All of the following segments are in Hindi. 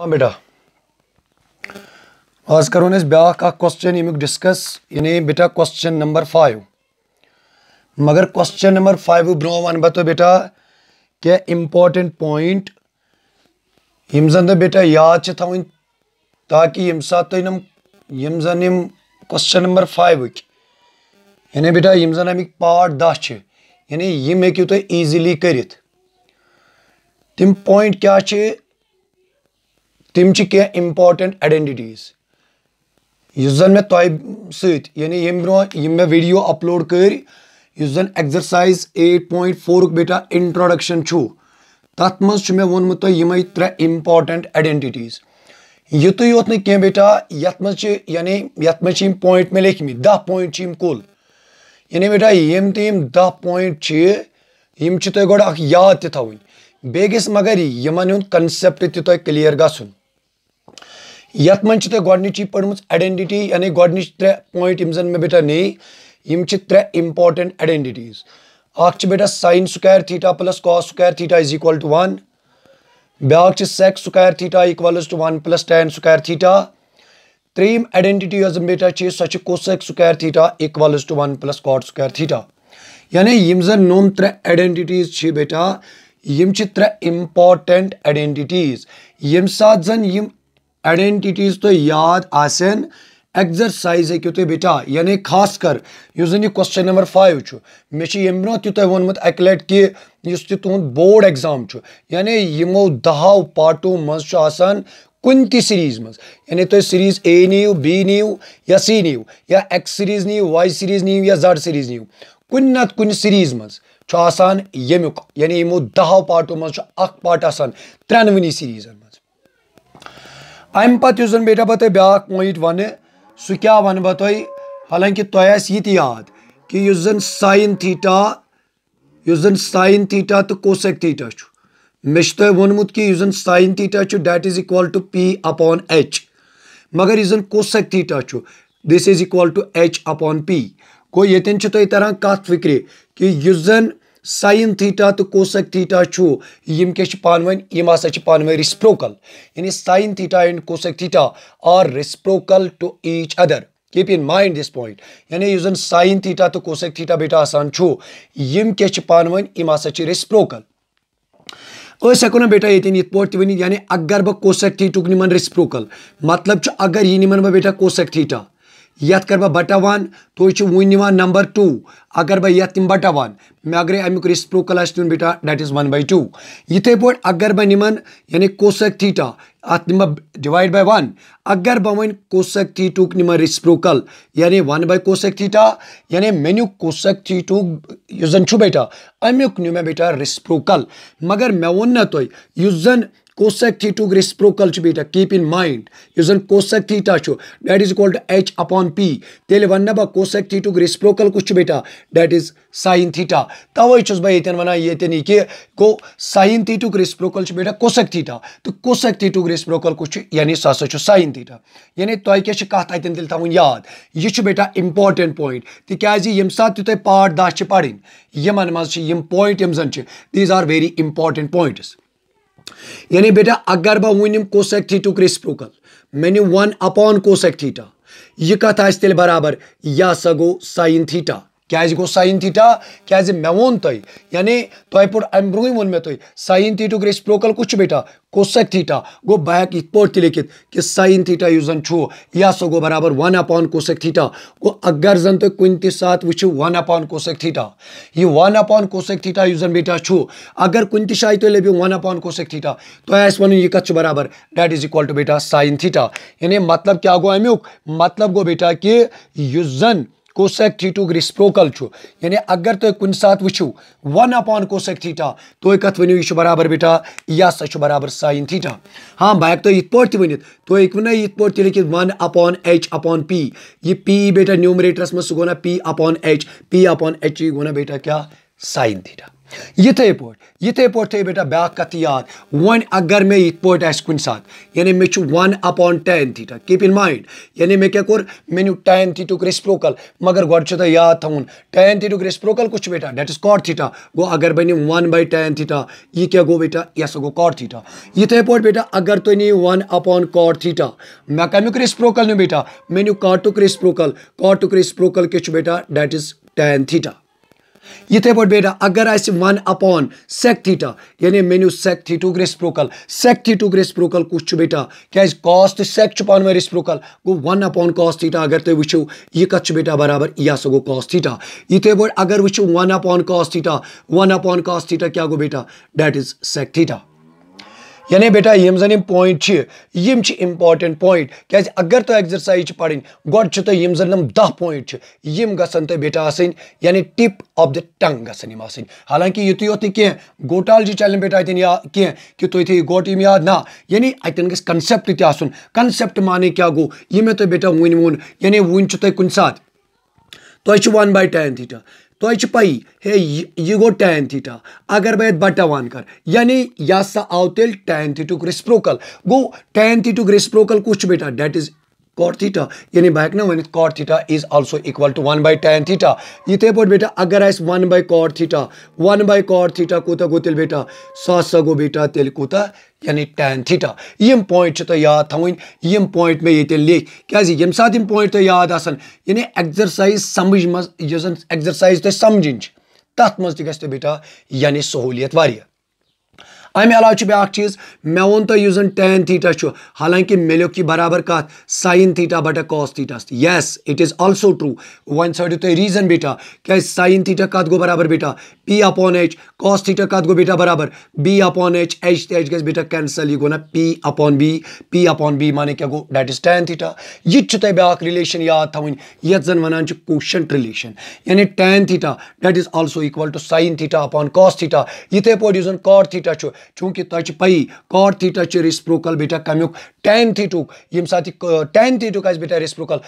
हाँ बेटा आज करो ब्याख क्वेश्चन यमुक डिस्कस यानी बेटा क्वेश्चन नंबर फाइव मगर क्वेश्चन नंबर फाइव ब्रो वन बह बेटा क्या इम्पोर्टेंट पॉइंट यम जन तो बेटा याद से थवन ताकि यम सात तुम यम जन क्वेश्चन नंबर फाइव यानी बेटा यम जन अमिक पार्ट दह यानी यम हूँ तुम ईजिली कर तिम पॉइंट क्या तम इंपार्टेंट आइडेंटिटीज इस जन मे तह यानी ये ब्रो मे वीडियो अपलोड कर इस जन एक्सरसाइज एट पॉइंट फोर बेटा इंट्रोडक्शन तथ मज मे वोनमु तुम यम त्रे इंपार्टेंट आइडेंटिटीज युत योत नें बेटा ये ये मे पॉइंट मे लेखम दह पॉइंट कुल यानी बेटा यम तम दह पॉइंट यम तह गो याद बे ग मगर यमन हूँ कंसेप्ट तह क्लियर गु यथ मे तक गोडनची पढ़म आइडेंटिटी यानी गोडन त्रे पॉइंट यम मे बेटा ने त्रे इम्पॉर्टेंट आइडेंटिटीज अख बेटा sine square theta plus cos square theta is equal to one ब्या sec square theta equals to one plus tan square theta त्रेम आइडेंटिटी यस बेटा so cosec square theta equals to one plus cot square theta यानी यम जन नोम त्रे आइडेंटिटीज बेटा यम त्रे इम्पॉर्टेंट आइडेंटिटीज यम सा जन आइडेंटिटीज तो याद आसन एक्सरसाइज हेको तुम बेटा यानी खासकर इस जन नंबर फाइव मे यम ब्रो तु वोनमुत अक लट कि इस बोर्ड एग्जाम यानी यमो दहो पाटो मजान कुन तह सीरीज मज यानी तुम सीरीज ए नीव बी नीव या सी नीव या एक्स सीरीज नीव वाई सीरीज नियो या जड सीरीज नीव कुन नत कुन सीरीज मज आसान यमुक यानी यमो दहो पाटो मज पार्ट आसान त्रेनवनी सीरीजन अम पत् यस बेटा बह ब्या पॉइंट वन सह क्या वन बह हालांकि तुम ये याद कि जन साइन थीटा इस जन साइन थीटा तो कोसेक थीटा मे तुम कि जन sine theta that is equal to P upon H मगर इस जन cosec theta this is equal to H upon P गो ये तुम तरह कत फिक्रि कि जन साइन थीटा तो कोसक थीटा यम क्या पान वम हसा पान रिस्प्रोकल यानी sine theta and cosec theta are reciprocal to each other keep in mind this point यानी इस साइन थीटा तो कोसक थीटा बेटा आसान यम क्या पान वम हसा रिस्प्रोकल हेको ना बेटा ये पोट वन अगर बह कोसक थीटुक निमन रिस्प्रोकल मतलब अगर यह निमन बह बेटा कोसक थीटा यथ कर बटवान बटावान वो निवान नंबर टू अगर बह यथ तम बटावान मे अगर अमुक रिस्प्रोकल नुन बेटा that is one by two इथे पे अगर बह निमान यानी कोसक थीटा अत नि डिवाइड बाय वन अगर बह वन कोसक थीटुक निम रिस्प्रोकल यानी वन बाय कोसक थीटा यानी मेनु कोसक थीटुक जन बेटा अमुक न्यू मे बेटा रिस्प्रोकल मगर मे वो ना तुम cosec theta is reciprocal to beta keep in mind is cosec theta chu that is equal to h upon p tel vanna ba cosec theta reciprocal kuch beta that is sin theta tawai chus ba yeten wana yeten ki go sin theta reciprocal chu beta cosec theta to cosec theta reciprocal kuch yani sa sa chu sin theta yani toy ke chi kath aiten dil tawun yaad ye chu beta important point ti kyaji yem sat tu toy part dash chi padin yeman maz chi yem point yem zan chi these are very important points यानी बेटा अगर बह वन कोसेक थीटुक रेसिप्रोकल मे वन अपॉन कोसेक थीटा यह कत तेल बराबर यह सा गो साइन थीटा क्या गो साइन थीटा क्या मे वोन तय यानी तय अम ब्रो वो मे तय साइन थीटुक रेसिप्रोकल कुछ बेटा कोसेक थीटा गो बह हि ते लिखित कि साइन थीटा यु जन यह सो गो बराबर वन अपान कोसेक थीटा गो अगर जन तुम कुन तो सात वो वन अपॉन कोसेक थीटा यह वन अपान कोसेक थीटा यु जन बेटा अगर कुन तो शाय तुम लबो वन अपान कोसेक थीटा तय वन यह कत बराबर डैट इज इक्वल टू बेटा साइन थीटा यानी मतलब क्या गो अमुक मतलब गो बेटा कि यु जन कोसेक थीटू रिस्प्रोकल यानी अगर तुम तो कुन सात वो वन अपान कोसेक थीटा तुम तो कत वो यह बराबर बेटा यह हसा बराबर साइन थीटा हाँ बह हेक तुम तो इत वन तुम ना इत पे लिखित one upon H upon P यह पी बेटा न्यूमरेटरस मह सह ना P upon H P upon H यह बेटा क्या साइन थीटा यथे पे यथे पे थे बेटा ब्याक कत तो तो याद वन अगर मे ये पे कुन सात यानी मे one upon tan theta keep तो इन माइंड यानी मे क्या कोर मे न्यू टेन थीटुक रेस्प्रोकल मगर गो याद थवन टेन थीटुक रेस्प्रोकल कुछ बेटा डेट इज कॉट थीटा गो अगर बन वन बाई टेन थीटा यह क्या गो बेटा यह सो गो कॉट थीटा यथे पे बेटा अगर तुम नी वन अपॉन कॉट थीटा मे कमुक रेस्प्रोकल न्यू बेटा मे न्यू काटुक रेस्प्रोकल काटुक रिसप्रोकल क्या बेटा डेट इज टेन थीटा यथे पे तो बेटा अगर वन अपॉन सेक थीटा यानी मनु सेक थीटू रेस्प्रोकल सेक थीटू रेस्प्रोकल कुछ बेटा क्या कॉस तो सेक पान वे रेस्प्रोकल गो वन अपॉन कॉस थीटा अगर तुम वो यह कत बेटा बराबर यह सो गो कॉस थीटा यथे पे अगर वो one upon cos theta one upon cos theta क्या गो बेटा इज सेक यानी बेटा ये जन पॉइंट यम इंपॉर्टेंट पॉइंट क्या अगर तुम एक्सरसाइज पढ़ी गोड तुम यम जन दह पॉइंट यम गसन तुम बेटा आसन यानी टिप ऑफ द टंग गसन हालांकि युत तो यो कह गोटाल जी चलन बेटा अतन या कि तुम थे गोट यम याद ना यानी अतन गस कंसेप्ट तन कंसेप्ट माने क्या गो ये मैं तुम तो बेटा वन वो यानी वन तुम कुछ सात तुम वन बाई टेन थीटा तो पी हे यह गो टैन थीटा अगर बहुत बटा वन कर यानी यह सा आव तेल टैन थीटुक रिस्प्रोकल गो टैन थीटुक रिस्प्रोकल कुछ बेटा डेट इज कॉट थीटा यानी बाहेक ना one cot theta is also equal to one by tan theta इथे पे बेटा अगर अस one by cot theta one by cot theta कूत गो बेटा सो सा गो बेटा तेल कूत यानी टेन थीटा यम पॉइंट तो याद थवन यम पॉइंट मे ये लिख क्या यम सात यम पॉइंट तो याद आसन यानी एक्सरसाइज समझ मज यह एक्सरसाइज तुम समझ तथ मज तो बेटा यानी सहूलियत वारिया अमे अलावा बे चीज मे वो तो यह जन टेन थीटा हालांकि मे लिख यह बराबर कत साइन थीटा बटा cos theta yes it is also true one सो तुम रीजन बेटा क्या साइन थीटा कत गो बराबर बेटा P upon H cos theta कत गो बेटा बराबर बी अपॉन एच एच तच ग गेटा कैंसल यह गो ना P upon B P upon B माने क्या गो डेट इज टेन थीटा यह तुम ब्या रिलेशन याद थवन ये जन वन कोशंट रिलेशन यानी tan theta that is also equal to sine theta upon cos theta इथे पे यह कॉड थीटा चूंकि तुम पयी कॉट थीटा रेस्प्रोकल बेटा कमिक टैन थीटुक यम सात टैन थीटुक बेटा रेस्प्रोकल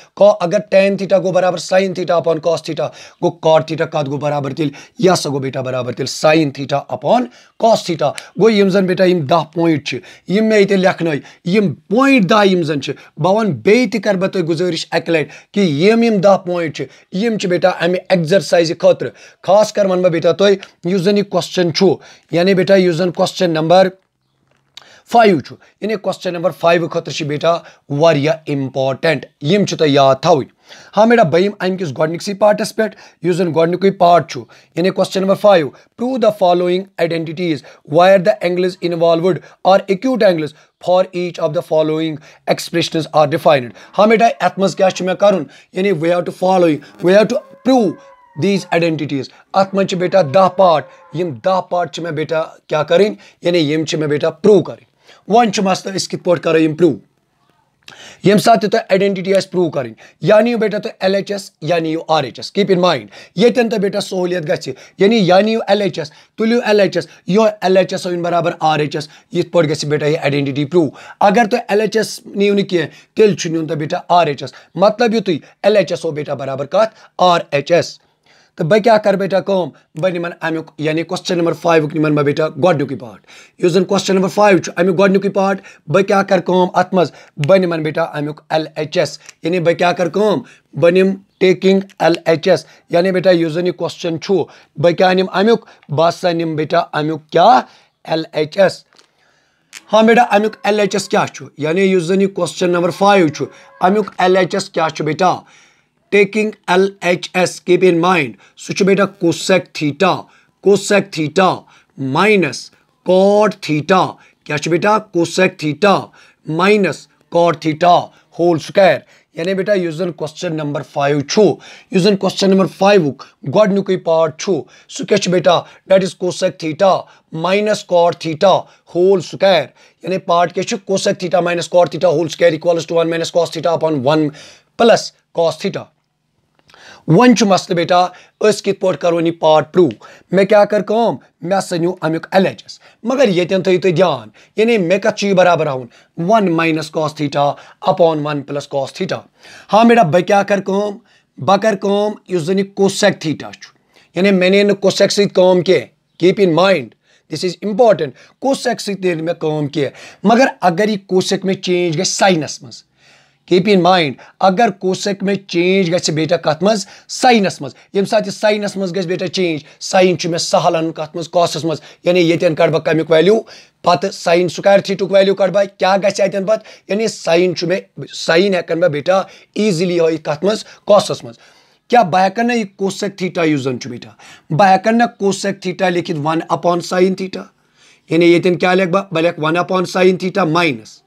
अगर टैन थीटा गो बराबर sine theta upon cos theta गो कॉट थीटा कत गो बराबर तेल यह सो बेटा बराबर तेल sine theta upon cos theta गो यम जन बेटा यम दह पॉइंट यम मे ये लखन यम पॉइंट दह यम जन बह कर तुम गुजारिश अक लटि कि दह पॉइंट यम बेटा अमे एक्सरसाइज खास कर वन बेटा तुम जन यह क्वेश्चन यानी बेटा यह क्वेश्चन क्वेश्चन नंबर फाइव चु इन क्वेश्चन नंबर फाइव खुश बेटा वह इम्पॉटेंट यम तुम याद थवि हाँ बेटा बम अमिक गोडनिक पार्टस पे उस जन गोडनिक part in question number five prove the following identities where are the angles involved are acute angles for each of the following expression are defined हाँ बेटा अत मे क्या मे कर यानी we have to following we have to prove these identities अत मे बेटा दह पार्ट यम दह पार्ट मे बेटा क्या करें यानी यम मे बेटा प्रूव करें वन मसला अस कित पे करो प्रूव यम साथ तो आइडेंटिटी आज प्रूव करें या नीव बेटा तो एल एच एस या नीव R H S keep in mind ये तो, तो बेटा सहूलियत गि यानी या नीव एल एच एस तुलिव एल एच एस यो एल एच एस ओन बराबर आर एच एस इत पे बेटा ये आइडेंटिटी प्रूव अगर तुम एल एच एस नीव नी तो बेटा आर एच एस मतलब यु एल एच एस ओ बेटा बराबर कत आर एच एस तो बह क्या कर बेटा कम बन निमन अमुक यानी क्वेश्चन नंबर फाइव निमन मैं बेटा गोडनुक पार्ट इस जन क्वेश्चन नंबर फाइव अमु गोडनुक पार्ट बह क्या कर कम अत मज बह बेटा अमुक एल एच एस यानी बह क्या कर कम टेकिंग एल एच एस यानी बेटा इस जन यह क्वेश्चन बह क्या निम अमुक बहस निम बेटा अमुक क्या एल एच एस हाँ बेटा अमुक एल एच एस क्या यानी इस जन यह क्वेश्चन नंबर फाइव अमुक एल एच एस क्या बेटा taking L H S keep in mind सोचो बेटा cosec theta cosec theta minus cot theta क्या बेटा cosec theta minus cot theta whole square यानी बेटा यूजन क्वेश्चन नंबर फाइव छो यूजन क्वेश्चन नंबर फाइव गॉडनुक पार्ट छो सो क्या बेटा that is cosec theta minus cot theta whole square यानी पार्ट क्या cosec theta minus cot theta whole square equals to one minus cos theta upon one plus cos theta one चु मसल बेटा अस कित करो यह पार्ट प्रू मे क्या कर कम मे सा न्यू अमुक एल एच एस मगर ये थो तो तुम ध्यान यानी मे कत बराबर आउन one minus cos theta upon one plus cos theta हाँ बेटा बह क्या कर कम बह कर कम इस जन कोसेक थीटा यानी मैंने कोसेक सम कह keep in mind this is important cosec सी मे काम कह मगर अगर यह कोसेक मे चेंज गए साइनस मज कीप इन माइंड अगर कोसक में चेंज गए बेटा कत मज साइनस मज ये सात मज गए बेटा चेंज साइन मे सहल अन कत मज कॉसस मज यानी ये कड़ बह कमुक वैल्यू पत् सइन स्क्वायर थीट वैल्यू कड़ बह क्या गए अतन पे यानी साइन मे सइन हेकन बह बेटा ईजिली हाई कत मज कॉसस मज क्या बह हेकन ना यह कोसक थीटा यु जन बेटा बह हेकन ना कोसक थीटा लिखित वन अपॉन सइन थीटा यानी ये क्या लिख बह बह लिख one upon sine theta minus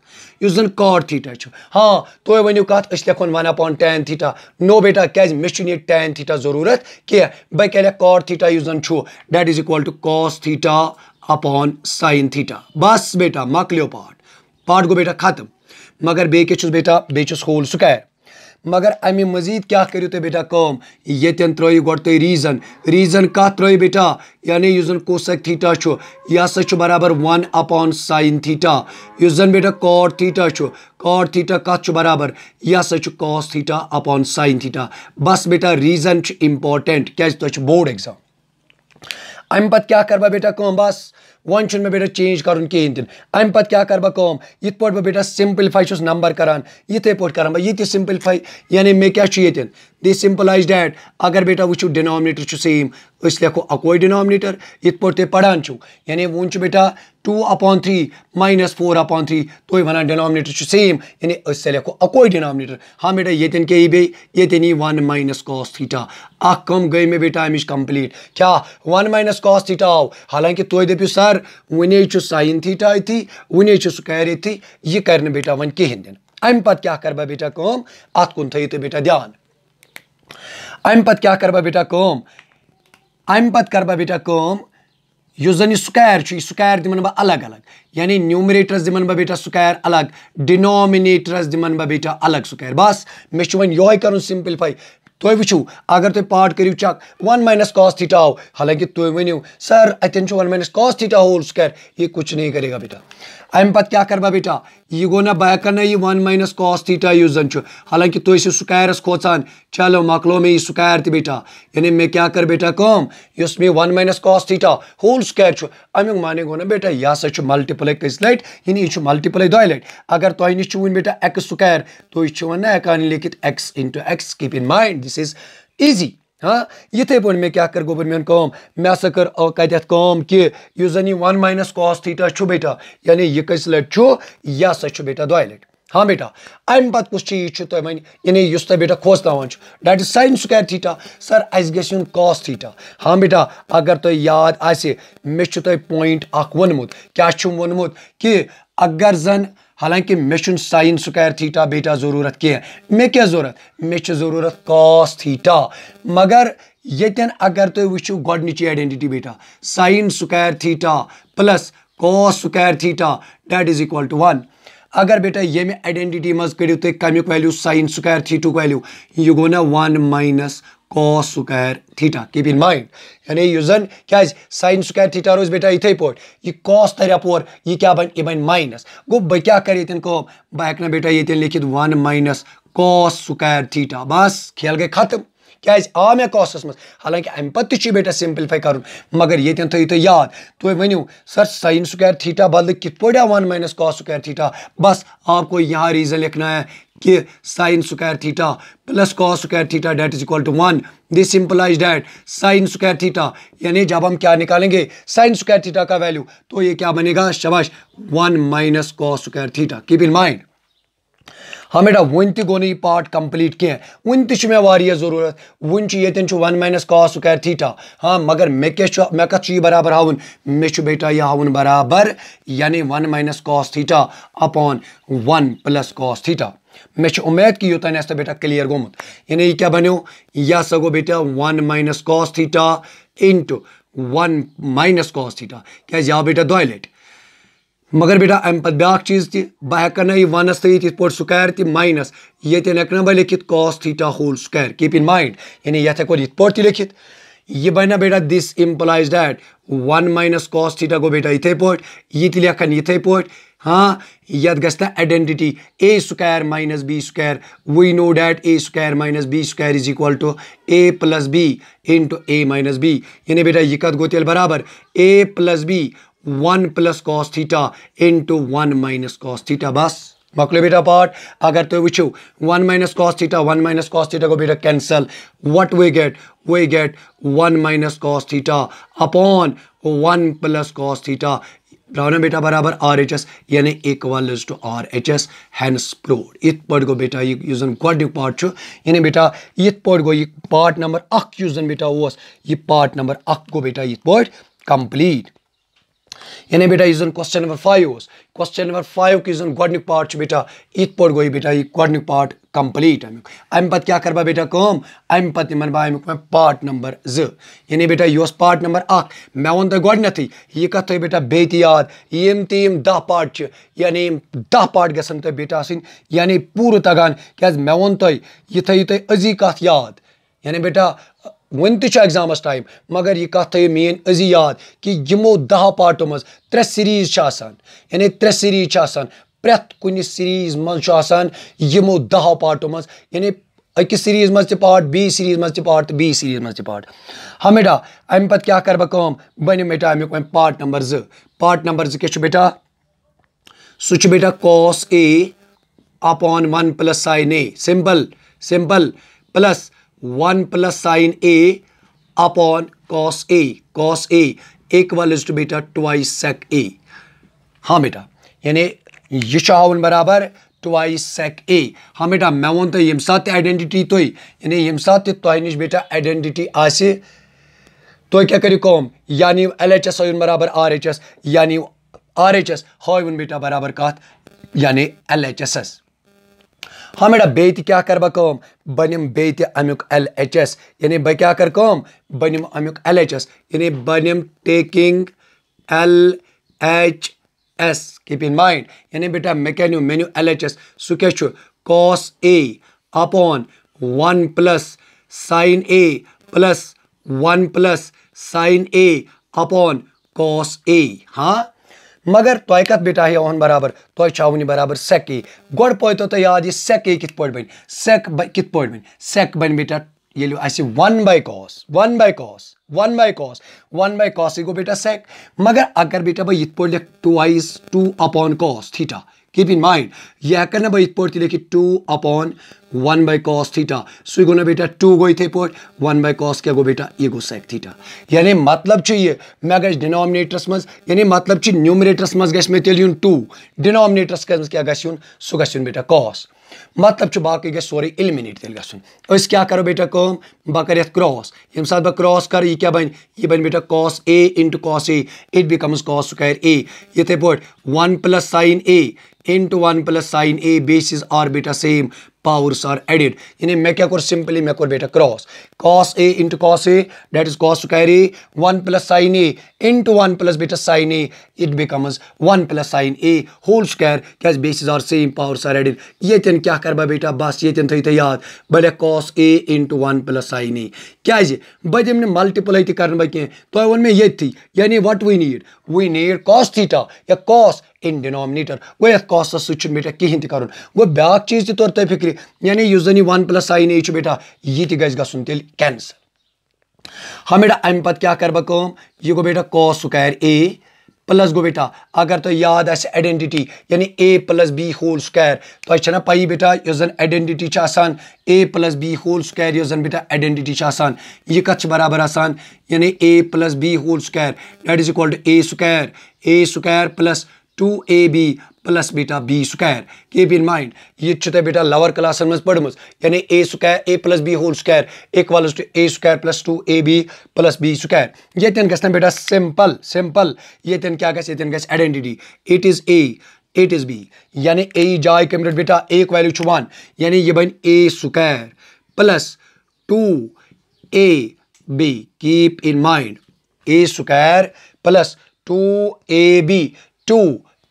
जन कॉट थीटा चु हाँ तुम तो वनु कत लेखन one upon tan theta no बेटा क्या मे टेन थीटा जरूरत क्या बह क्या लिख कॉड थीटा जन that is equal to cos theta upon sine theta बस बेटा मकलो पार्ट पार्ट गो बेटा खत्म मगर बे बेटा बेटा होल स्क्वायर मगर अमे मजीद क्या करू तुम बेटा कम ये त्रो ग रीजन रीजन कह त्रो बेटा यानी इस जन कोसक थीटा यह बराबर वन अपॉन साइन थीटा इस जन बेटा कॉट थीटा कॉड थीटा कत बराबर यह cos theta upon sine theta बस बेटा रीजन इम्पोटेंट क्या तुम बोर्ड एग्जाम अम पे क्या बेटा कम बस वन चुन बेटा चेंज कर कहें तम पे क्या कर पे बेटा सिम्पलिफाई चुस नंबर करान इथे पे कर बह यानी मे क्या ये दे सिम्पलाइज डैट अगर बेटा वो डिनोमिनेटर सेम अस लेखो अको डिनोमिनेटर इत ते पढ़ान चु यानी वो बेटा two upon three minus four upon three तुम तो वन डिनोमिनेटर सेम यानी अस लेखो अको डिनोमिनेटर हाँ बेटा ये के बे ये वन माइनस कॉस थीटा अ कम गई मे बेटा अमिश कम्प्लीट क्या वन माइनस कॉस थीटा आव हालांकि तुम तो दपू सर वे साइन थीटा अथी वे स्कैर इत यह कर बेटा वन कहें अम पत् क्या कर बेटा कम अत कुन थे बेटा ध्यान अम पत् क्या कर बेटा कम अम पत् कर बेटा कम इस जन यह बह अलग अलग यानी न्यूमरेटरस दिमन बह बेटा स्कैर अलग डिनोमिनेटरस दिमन बह बेटा अलग स्कैर बस मे वन यो कर सिम्प्लिफाई तुम वो अगर तुम पार्ट करू चक वन माइनस कॉस थीटा आओ हालांकि तुम वनिव सर अतन one minus cos theta whole square ये कुछ नहीं करेगा बेटा अम पत् क्या कर बेटा यह गो ना बह कर यह वन माइनस कॉस थीटा इस जन हालांकि तुम तो स्कैरस खोचान चलो मकलो मे यह स्कैर त बेटा यानी मे क्या कर बेटा कम इस मे one minus cos theta whole square अमुक माने गो ना बेटा यह सा मल्टिप्ले कस लट यानी यह मल्टिप्ले दह लट अगर तुम तो नश बेटा एक्स स्कैर तुम्हें तो ना हेकान लिखित X into X keep in mind سٔروِسِز ایٖزی ہاں یِتھٕے پٲٹھۍ مےٚ کیٛاہ کٔر گورمینٹ کٲم مےٚ ہسا کٔر کَتٮ۪تھ کٲم کہِ یُس زَن یہِ وَن ماینَس کاس تھیٖٹا چھُ بیٹا یعنی یہِ کٔژِ لَٹہِ چھُ یہِ ہسا چھُ بیٹا دۄیہِ لَٹہِ ہاں بیٹا اَمہِ پَتہٕ کُس چیٖز چھُ تۄہہِ وۄنۍ یعنی یُس تۄہہِ بیٹا کھوژناوان چھُ that is sine square theta سَر اَسہِ گژھِ یُن کاس تھیٖٹا ہاں بیٹا اگر تۄہہِ یاد آسہِ مےٚ چھُ تۄہہِ پویِنٛٹ اَکھ ووٚنمُت کیٛاہ چھُم ووٚنمُت کہِ اگر زَن हालांकि मे साइन स्क्वायर थीटा बीटा ज़रूरत कह मे क्या ज़रूरत मे ज़रूरत कॉस थीटा मगर ये अगर तुम तो वो गोडनची आइडेंटिटी बीटा sine square theta plus cos square theta that is equal to one अगर बेटा ये आइडेंटिटी मज कर तुम कमिक वैल्यू साइन स्क्वायर थीटू वैल्यू यह गो ना one minus cos square theta. Keep in mind. यानी जन क्या साइन स्क्वायर थीटा रोज बेटा इथे पे यह कॉस तर पोर यह क्या बन बन माइनस गो बह क्या कर ये बह हेक बेटा ये लिखित one minus cos square theta बस खेल गई खत्म क्या आ मैं कॉसस मज हालांकि अम पेटा बेटा कर मगर ये थी तुम तो याद तुम वो सर साइन स्क्वायर थीटा बदल कित one minus cos square theta बस आपको यहाँ रीज़न लिखना है कि sine square theta plus cos square theta that is equal to one this implies that sine square theta यानी जब हम क्या निकालेंगे साइन स्क्वायर थीटा का वैल्यू तो ये क्या बनेगा शबाश one minus cos square theta keep in mind हाँ बेटा वन तोने पार्ट कंप्लीट कह वन तेज जरूरत one one minus cos square theta हाँ मगर मे क्या मे कत बराबर हाँ मे बेटा यह हाँ बराबर यानी one minus cos theta upon one plus cos theta मे उमद कि योतन आसो बेटा क्लियर गोमुत यानी यह क्या बनो यह हा गो बेटा one minus cos theta in to one minus cos theta क्या यह बेटा दो लट मगर बेटा अम पे ब्या चीज त बह हेकन यह वनस तथ पे स्कैर त माइनस ये हेकन बह लिखित cos theta whole square keep in mind यानी ये हेको इथ पे लिखित यह बना बेटा this implies that one minus cos theta गो बेटा इथे पे यह लेखन इथे पे हाँ यद गता identity A square minus B square we know that A square minus B square is equal to A plus B into A minus B यानी बेटा ये कद गोतल बराबर A plus B one plus cos theta in to one minus cos theta बस मकलो बेटा पार्ट अगर तुम वो one minus cos theta one minus cos theta को बेटा cancel what we get we get one minus cos theta upon one plus cos theta ड्रावना बेटा बराबर आर एच एस यानी equal is to R H S hence prove इत पे गो बेटा यह जन पार्ट यानी बेटा इत पे गो पार्ट नंबर अख बेटा यह पार्ट नंबर अख गो बेटा इत पे कम्प्लीट यानी बेटा ये क्वेश्चन नंबर फाइव उस क्वेश्चन नंबर फाइव की जो गुक पार्ट बेटा इत पे गई बेटा यह गुक पार्ट कम्प्लीट अमुक अम पे क्या कर बेटा कम अम पे इन बह अमुक पार्ट नंबर जो यानी बेटा यह पार्ट नंबर अख मे वो तुम गोडनथ यह कथ तुम बेटा बे याद यम तम दह पार्ट यानी दह पार्ट गसन तुम बेटा आसनी यानी पूर तगान क्या मे वो तुम यह थो तुम अजी कत याद यानी बेटा वन एग्जामस टाइम मगर यह कथ थे मेन अजी याद कि यमो दह पार्टो मज त्रे सीरीज यानी त्रे सीरीज प्रेथ कुन सीरीज मज यमो दह पार्टो मज यानी अकिस सीरीज मज पार्ट बी सीरीज मज त पार्ट बी सीरीज मज पार्ट हमेटा अम पत क्या कर बम बन बेटा अमुक वह पार्ट नंबर जो पार्ट नंबर जो क्या बेटा सह बेटा cos A upon one plus sine A simple simple plus one plus sine A upon cos A cos A equal to बेटा ट्वाइस सेक ए हाँ बेटा यानी यह चाहन बराबर ट्वाइस सेक ए हाँ बेटा मैं वन तो, तो, तो, तो ये साथ आइडेंटिटी तुय यानी ये साथ तुह नश बेटा आइडेंटिटी आ तुम क्या करो कौम या नीव एल एच एस हाँ बराबर आर एच एस या नीव आर एच एस हाँ बेटा बराबर कत यानी एल एच एस एस हाँ मैडम बे क्या कर बम बनम बे अमुक एल एच एस यानी बह क्या कर कम बनम अमुक एल एच एस यानी बनम taking L H S keep in mind यानी बेटा मे क्या मे न्यू एल एच एस सू क्या cos A upon one plus sine A plus one plus sine A upon cos A हाँ मगर तुम कत ये ओहन बराबर तुम चाव बराबर सेक ए गोड पो तुम तो याद यह सैक ए कित बन सैक कित बन सैक बन बेटा ये अस one by cos one by cos one by cos one by cos गो बेटा सेक मगर अगर बेटा बह इत पे लिख twice two upon cos theta Keep in mind, यह करना भाई इक्वल लेके two upon one by cos theta सो गुना बेटा टू गो थे पोट वन बाई कॉस क्या गो बेटा ये गो सेक थीटा यानी मतलब ये मे ग डिनोमिनेटरस मज यानी मतलब न्यूमरेटरस मज गे तेल टू डिनोमिनेटरस मज क्या गुन सह गुन बेटा कॉस मतलब बाकी गे सोरे इलिमिनेट तेल गस क्या करो बेटा कम बह कर क्रॉस ये सात बह क्रॉस कर क्या बन बन बेटा cos a into cos a it becomes cos square a इथे पे one plus sine a into 1 plus sin a basis are बेटा सेम पावर्स आर एडिड यानी मैं क्या कर सिंपली मैं कर बेटा cross cos a into cos a that is cos two कैरी one plus sine a into one plus बेटा sine a it becomes one plus sine a whole square क्या basis are same powers are added ये तेन क्या कर बह बेटा बस ये तो थी ते याद बल cos a into one plus sine a क्या बह दिम मल्टिप्लाई तह कर बह कह तुम वो मैं ये यानी what we need we need cos theta या कॉस इन डिनोमिनेटर गो ये कॉसस सटा कहें तक गो ब्या चीज तौर तो फिक्र यानी यु जन वन प्लस साइन ए बेटा यह तक गुन कैंसल हाँ बेटा अम क्या कर बम यह गो बेटा कॉस स्कोर ए प्लस गो बेटा अगर तुम तो याद आइडेंटिटी यानी a plus b whole square तुझे तो अच्छा बेटा यो जन आइडेंटिटी आसान a plus b whole square जन बेटा आइडेंटिटी आसान यह कत बराबर आसान a plus b whole square that is equal to a square a square plus two a b plus बीटा b square keep in mind ये चुते बेटा लोअर क्लास में पढ़म यानी a square a plus b whole square equal to a square plus two a b plus b square ये गन बेटा सिंपल सिंपल ये क्या गन ग identity it is a it is b यानी ए जाए कम बेटा ए वैल्यू वन यानी यह बन a square plus two a b keep in mind a square plus two a b two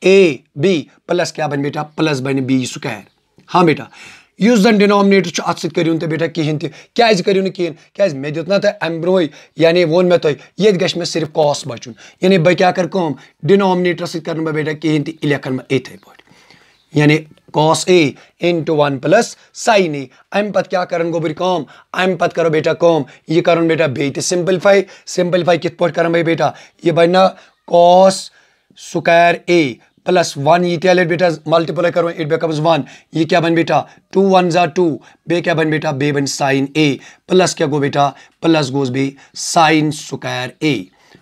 a b plus क्या बन बेटा प्लस बन बी स्क्वायर हाँ बेटा इस जन डिनोमिनेटर अत सू तुम बेटा कहें क्या करू कहें क्या मे दुत ना तुम तो अमे ब्रो यानी वो मे तुम तो ये गे मे सिर्फ कॉस बचुन यानी बह क्या कर कम डिनोमिनेटर सर बह बेटा कहें तखन मैं इथे पे यानी cos a in to one plus sine a um पत क्या कर गोबर कम अम पत करो बेटा कम यह कर बेटा बे सिंपलिफाई सिंपलिफाई कित पे कर बेटा यह बन cos square a plus one ये क्या बेटा मल्टीप्लाई करो इट बिकम्स वन ये क्या बन बेटा टू वन ज़ा टू बे क्या बन बेटा बे बन साइन ए प्लस क्या गो बेटा प्लस गोज बे साइन स्क्वायर ए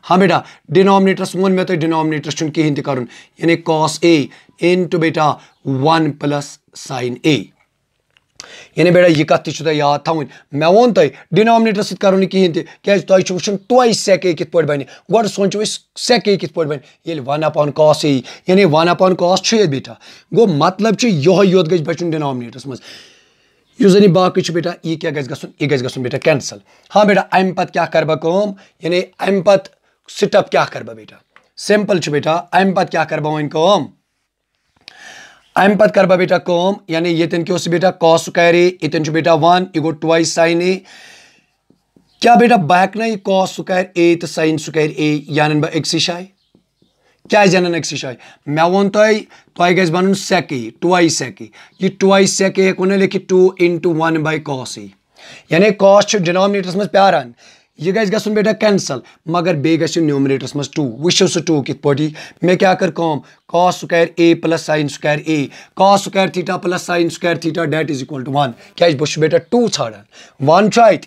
हाँ बेटा डिनोमिनेटर वन मे तो डिनोमिनेटर चुन कहें तक यानी कॉस ए इन टू बेटा वन प्लस साइन ए यानी बेटा यह कथ तुह याद थवन मे वोन तुम डिनोमिनेटर सत करो कहें तेज तुम वुन तुय सेक ए कित बन गो सोचो सेक ए कित बन ये वन अपान कॉस ए यानी वन अपॉन कॉस ये बेटा गो मतलब यो योत गि बचुन डिनोमिनेटरस मज इस जन बाकी बेटा यह क्या गुन यह गुन बेटा कैंसल हाँ बेटा अम पत् क्या कर बम यानी अम पत् स्टेप क्या कर बेटा सिंपल बेटा अम पत् क्या कर बम अम पत् कर बेटा कम यानी ये क्या बेटा कॉस कर ये बेटा वन यह गो टाइस साइन ए क्या बेटा बह हा यह कॉस सह कर ए तो साइन सह कर ए यह अन बह अक्सी शाय क्या अन अक्सी जाए मे वो तुम तय बन सेक टाइस सेक यह टाइस सेक हेको ना लिखित two into one by cos यानी कॉस डिनोमिनेटर मज प्यार यह गज ग बेटा कैंसल मगर बे ग न्यूमरेटरस मज टू वो सह टू कित पे मे क्या कर कम कॉस सह ए प्लस साइन सह ए कॉस सह थीटा प्लस साइन सह theta that is equal to one क्या बहुत बेटा टू ाड़ान वन अत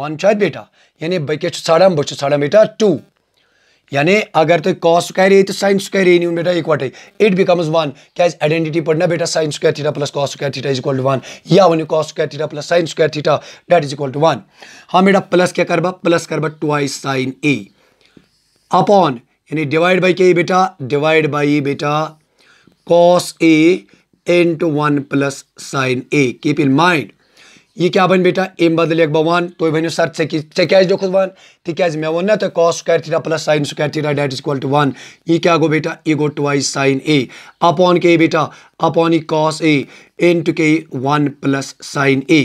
वन अत बेटा यानी बह क्या ाड़ान बहुत झाड़ा बेटा टू यानी अगर तुम कॉस स्क्वायर ये तो साइन स्कोर ये न्यून बेटा इकवटे इट बिकम्स वन क्या आइडेंटिटी पढ़ना बेटा sine square theta plus cos square theta is equal to one या वो cos square theta plus sine square theta that is equal to one हाँ बेटा प्लस क्या करबा प्लस करबा ट्वाइस साइन ए अपॉन यानी डिवाइड बाई क्या बेटा डिवाइड बाई बेटा cos a into one plus sine a keep in mind यह क्या बन बेटा अम बदल लिख बह वन तुम वन सर ऐ क्या दोख वन तेज मे वो ना तुम cos theta plus sine square theta that is equal to one यह क्या गो बेटा यह गो ट्वाइस साइन ए अपॉन के बेटा अपॉन ई कॉस ए इन टू के वन प्लस साइन ए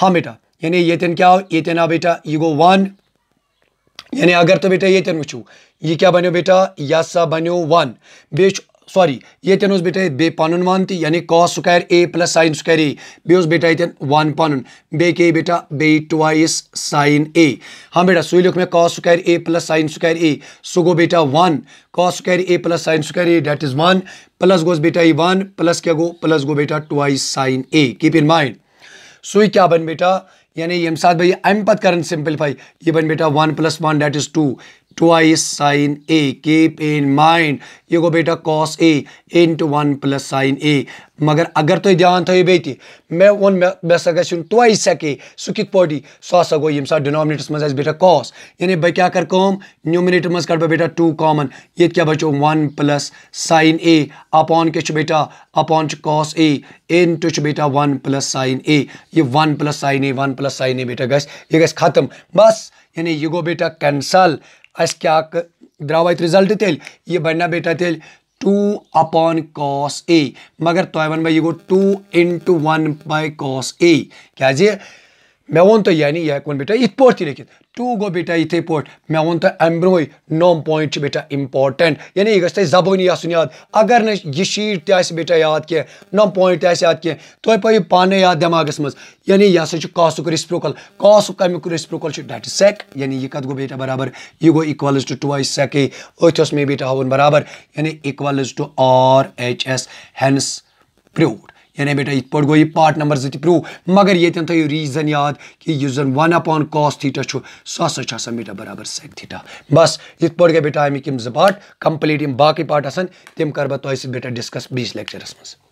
हाँ बेटा यानी ये क्या आओ ये आ बेटा यह गो वन यानी अगर तो बेटा ये वो यह क्या बनो बेटा यह सा बनो वन बेच सॉरी ये उस बेटा बे पन वन त यानी cos square a plus sine square a बे बेटा ये वन पन बे बेटा बे टाइस साइन ए हाँ बेटा सू लिख मे cos square a plus sine square a सो गो बेटा one cos square a plus sine square a that is one plus goes बेटा ये वन प्लस क्या गो प्लस गो बेटा twice sine a keep in mind सू क्या बन बेटा यानी ये साथ भाई अम पत कर सिंप्लीफाई ये बन बेटा one plus one that is two twice sine a Keep in mind ये को बेटा cos a in to one plus sine a मगर अगर तुम तो ध्यान थो बेत मे वो मे हसा ट्वाइस सक सू सह कित पे सह हसा गो यम डिनोमिनेटर्स मैं बेटा कॉस यानी बह क्या कर कम न्यूमिनेटर मज कट बेटा टू कॉमन ये क्या बचो one plus sine a upon क्या बेटा upon cos a in two बेटा वन प्लस साइन ए ये one plus sine a one plus sine a बेटा गे यह खत्म बस यानी यह गो बेटा कैंसल अस क्या द्राव रिजल्ट तेल यह बनना बेटा तेल टू अपॉन कॉस ए मगर तो वन यह गो two into one by cos a क्या मे वो तो यानी यह बेटा इत पे लिखित टू गो बेटा इथे पे मे वो तो अम ब्रोह नौम पॉइंट बेटा इंपॉर्टेंट यानी यह गई जबानी आन याद अगर ने यह शीट तेज बेटा याद कह नौम पॉइंट तद कह तुम पे पान याद दिमागस मज यानी यह हाँ कासुक रिस्प्रोकल कासुक अमुक रिस्प्रोकल डेट सेक यानी यह कत गो बेटा बराबर यह गो इक्वलज टू टू आई सेके अथ मे बेटा हाँ बराबर यानी equals to R H S hence proved यानी बेटा इत पे गो यह पार्ट नंबर जो मगर ये तो थो रीजन याद कि जन वन अपॉन कॉस थीटा सह सा बेटा बराबर सेक थीटा बस इत पे गए बेटा अमिक जो पार्ट कम्प्लीट बाकी पार्ट आम कर बह बेटा डिस्कस बीस लेक्चरस मैं